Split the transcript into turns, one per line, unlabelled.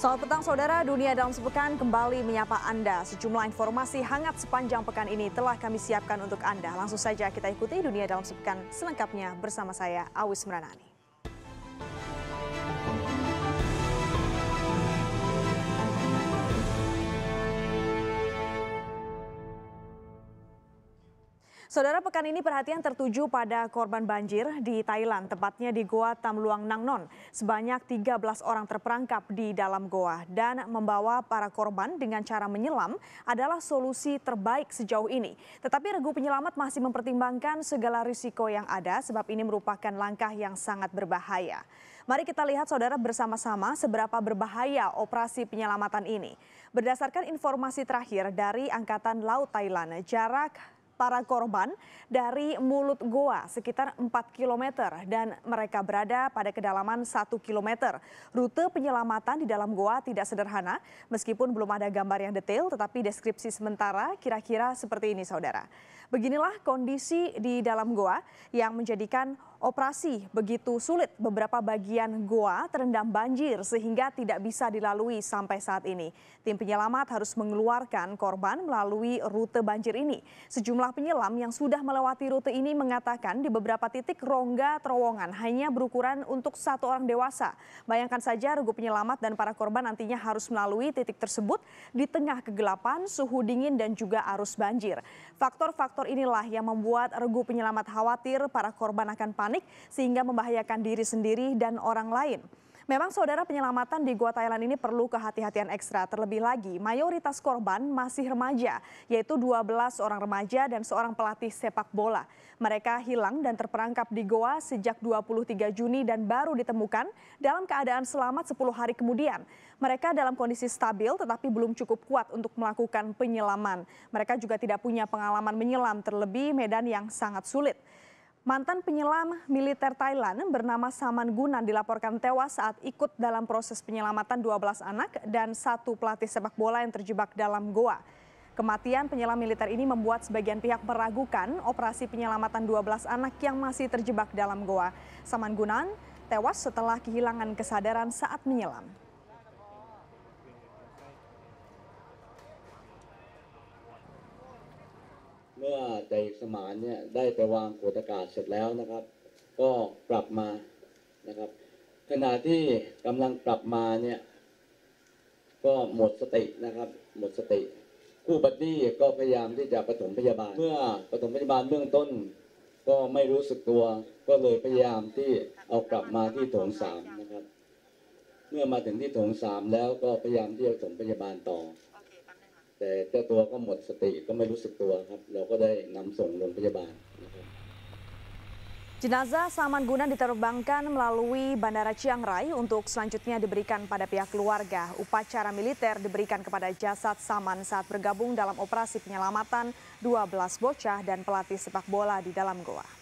Selamat petang saudara, dunia dalam sepekan kembali menyapa Anda. Sejumlah informasi hangat sepanjang pekan ini telah kami siapkan untuk Anda. Langsung saja kita ikuti dunia dalam sepekan selengkapnya bersama saya Awis Meranani. Saudara pekan ini perhatian tertuju pada korban banjir di Thailand, tepatnya di Goa Tamluang Nangnon. Sebanyak 13 orang terperangkap di dalam goa dan membawa para korban dengan cara menyelam adalah solusi terbaik sejauh ini. Tetapi regu penyelamat masih mempertimbangkan segala risiko yang ada sebab ini merupakan langkah yang sangat berbahaya. Mari kita lihat saudara bersama-sama seberapa berbahaya operasi penyelamatan ini. Berdasarkan informasi terakhir dari Angkatan Laut Thailand, jarak para korban dari mulut goa sekitar 4 km dan mereka berada pada kedalaman 1 km. Rute penyelamatan di dalam goa tidak sederhana meskipun belum ada gambar yang detail tetapi deskripsi sementara kira-kira seperti ini saudara. Beginilah kondisi di dalam goa yang menjadikan operasi begitu sulit. Beberapa bagian goa terendam banjir sehingga tidak bisa dilalui sampai saat ini. Tim penyelamat harus mengeluarkan korban melalui rute banjir ini. Sejumlah penyelam yang sudah melewati rute ini mengatakan di beberapa titik rongga terowongan hanya berukuran untuk satu orang dewasa. Bayangkan saja regu penyelamat dan para korban nantinya harus melalui titik tersebut di tengah kegelapan, suhu dingin dan juga arus banjir. Faktor-faktor inilah yang membuat regu penyelamat khawatir para korban akan panik panik sehingga membahayakan diri sendiri dan orang lain. Memang saudara penyelamatan di Gua Thailand ini perlu kehati-hatian ekstra. Terlebih lagi, mayoritas korban masih remaja, yaitu 12 orang remaja dan seorang pelatih sepak bola. Mereka hilang dan terperangkap di Goa sejak 23 Juni dan baru ditemukan dalam keadaan selamat 10 hari kemudian. Mereka dalam kondisi stabil tetapi belum cukup kuat untuk melakukan penyelaman. Mereka juga tidak punya pengalaman menyelam terlebih medan yang sangat sulit. Mantan penyelam militer Thailand bernama Saman Gunan dilaporkan tewas saat ikut dalam proses penyelamatan 12 anak dan satu pelatih sepak bola yang terjebak dalam goa. Kematian penyelam militer ini membuat sebagian pihak meragukan operasi penyelamatan 12 anak yang masih terjebak dalam goa. Saman Gunan tewas setelah kehilangan kesadaran saat menyelam.
เมื่อใจสมานเนี่ยได้ไปวางขวดอากาศเสร็จแล้วนะครับ ก็ปรับมานะครับ ขณะที่กำลังปรับมาเนี่ยก็หมดสตินะครับ หมดสติคู่ปฏิดีก็พยายามที่จะประถมพยาบาลเมื่อประถมพยาบาลเบื้องต้น ก็ไม่รู้สึกตัว ก็เลยพยายามที่เอากลับมาที่โถงสามนะครับ เมื่อมาถึงที่โถงสามแล้วก็พยายามที่จะปถมพยาบาลต่อ
Jenazah Saman Gunan diterbangkan melalui Bandara Chiang Rai untuk selanjutnya diberikan pada pihak keluarga. Upacara militer diberikan kepada jasad Saman saat bergabung dalam operasi penyelamatan 12 bocah dan pelatih sepak bola di dalam goa.